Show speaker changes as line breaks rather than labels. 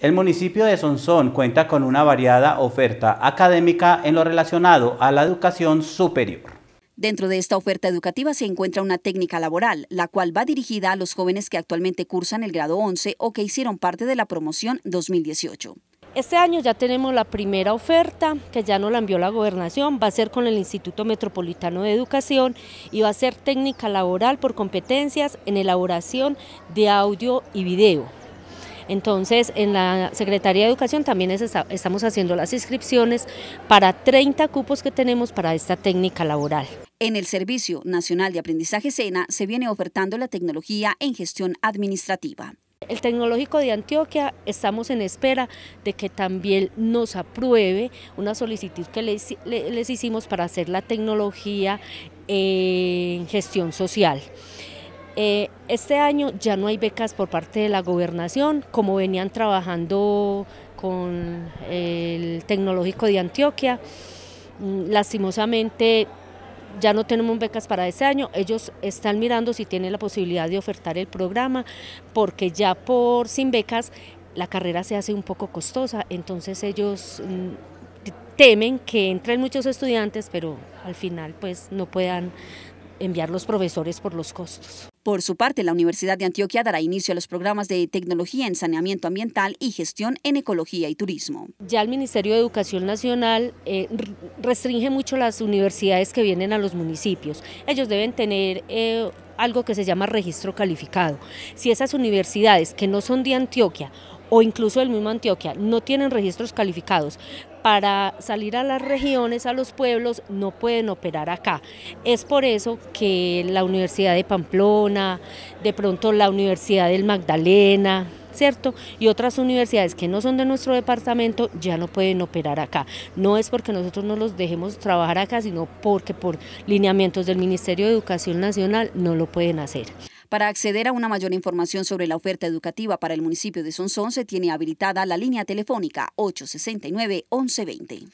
El municipio de Sonsón cuenta con una variada oferta académica en lo relacionado a la educación superior. Dentro de esta oferta educativa se encuentra una técnica laboral, la cual va dirigida a los jóvenes que actualmente cursan el grado 11 o que hicieron parte de la promoción 2018.
Este año ya tenemos la primera oferta que ya nos la envió la gobernación, va a ser con el Instituto Metropolitano de Educación y va a ser técnica laboral por competencias en elaboración de audio y video. Entonces, en la Secretaría de Educación también estamos haciendo las inscripciones para 30 cupos que tenemos para esta técnica laboral.
En el Servicio Nacional de Aprendizaje SENA se viene ofertando la tecnología en gestión administrativa. El Tecnológico de Antioquia estamos
en espera de que también nos apruebe una solicitud que les hicimos para hacer la tecnología eh, en gestión social. Eh, este año ya no hay becas por parte de la gobernación, como venían trabajando con el Tecnológico de Antioquia. Mm, lastimosamente ya no tenemos becas para este año, ellos están mirando si tienen la posibilidad de ofertar el programa, porque ya por sin becas la carrera se hace un poco costosa, entonces ellos mm, temen que entren muchos
estudiantes, pero al final pues no puedan enviar los profesores por los costos. Por su parte, la Universidad de Antioquia dará inicio a los programas de tecnología en saneamiento ambiental y gestión en ecología y turismo. Ya el Ministerio de Educación Nacional eh, restringe
mucho las universidades que vienen a los municipios. Ellos deben tener... Eh, algo que se llama registro calificado. Si esas universidades que no son de Antioquia o incluso el mismo Antioquia, no tienen registros calificados. Para salir a las regiones, a los pueblos, no pueden operar acá. Es por eso que la Universidad de Pamplona, de pronto la Universidad del Magdalena, ¿cierto? Y otras universidades que no son de nuestro departamento ya no pueden operar acá. No es porque nosotros no los dejemos trabajar acá, sino porque por lineamientos del Ministerio de Educación Nacional no lo pueden hacer.
Para acceder a una mayor información sobre la oferta educativa para el municipio de Sonsón, se tiene habilitada la línea telefónica 869 1120.